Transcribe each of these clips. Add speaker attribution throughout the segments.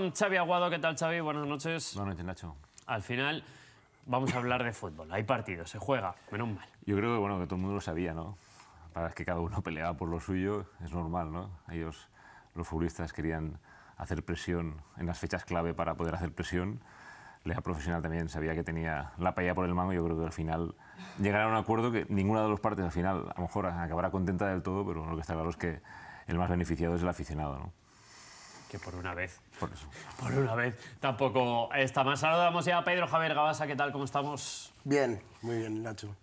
Speaker 1: Xavi Aguado, ¿qué tal Xavi? Buenas noches. Buenas noches, Nacho. Al final vamos a hablar de fútbol. Hay partidos, se juega,
Speaker 2: menos mal. Yo creo que, bueno, que todo el mundo lo sabía, ¿no? Para que cada uno peleaba por lo suyo, es normal, ¿no? Ellos, los futbolistas, querían hacer presión en las fechas clave para poder hacer presión. Lea profesional también sabía que tenía la paella por el mango. Yo creo que al final llegará a un acuerdo que ninguna de las partes al final a lo mejor acabará contenta del todo, pero lo que está claro es que el más beneficiado es el aficionado, ¿no? Que por una vez. Por,
Speaker 1: una vez. Tampoco está más. Saludamos ya a Pedro Javier Gavasa. ¿Qué tal? ¿Cómo estamos?
Speaker 3: Bien, muy bien, Nacho.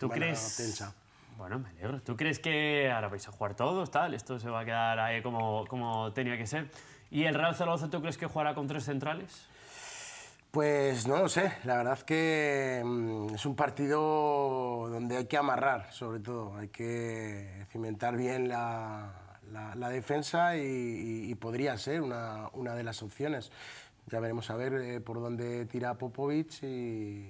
Speaker 3: ¿Tú crees?
Speaker 1: Bueno, me alegro. ¿Tú crees que ahora vais a jugar todos, tal? Esto se va a quedar ahí como, como tenía que ser. ¿Y el Real Zaragoza tú crees que jugará con tres centrales?
Speaker 3: Pues no lo sé, la verdad que mm, es un partido donde hay que amarrar, sobre todo, hay que cimentar bien la, la, defensa y, podría ser una, de las opciones. Ya veremos a ver eh, por dónde tira Popovic y,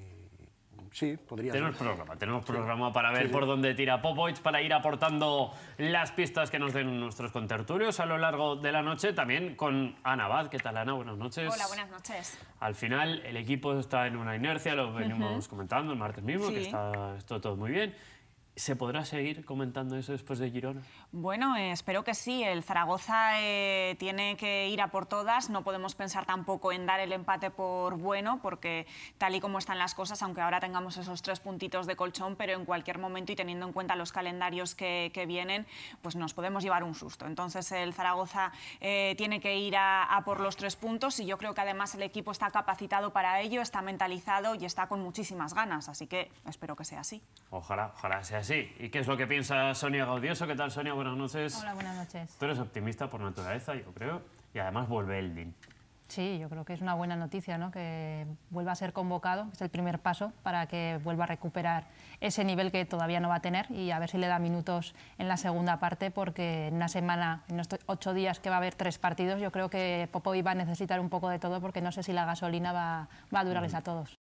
Speaker 3: sí, podría tenemos ser. programa, tenemos programa para ver por
Speaker 1: dónde tira Popovic, para ir aportando las pistas que nos den nuestros contertulios a lo largo de la noche, también con Ana Bad. ¿Qué tal, Ana? Buenas noches. Hola, buenas noches. Al final, el equipo está en una inercia, lo venimos comentando el martes mismo, que está todo muy bien. ¿Se podrá seguir comentando eso después de Girona?
Speaker 4: Bueno, eh, espero que sí. El Zaragoza eh, tiene que ir a por todas. No podemos pensar tampoco en dar el empate por bueno, porque tal y como están las cosas, aunque ahora tengamos esos tres puntitos de colchón, pero en cualquier momento y teniendo en cuenta los calendarios que, vienen, pues nos podemos llevar un susto. Entonces el Zaragoza eh, tiene que ir a, a, por los tres puntos y yo creo que además el equipo está capacitado para ello, está mentalizado y está con muchísimas ganas. Así que espero que sea así.
Speaker 1: Ojalá, ojalá sea pues sí. ¿Y qué es lo que piensa Sonia Gaudioso? ¿Qué tal, Sonia? Buenas noches. Hola, buenas noches. Tú eres optimista por naturaleza, yo creo, y además vuelve Eldin.
Speaker 5: Sí, yo creo que es una buena noticia, ¿no? Que vuelva a ser convocado, es el primer paso para que vuelva a recuperar ese nivel que todavía no va a tener y a ver si le da minutos en la segunda parte, porque en una semana, en estos ocho días que va a haber tres partidos, yo creo que Popovic va a necesitar un poco de todo, porque no sé si la gasolina va a durarles mm. a todos.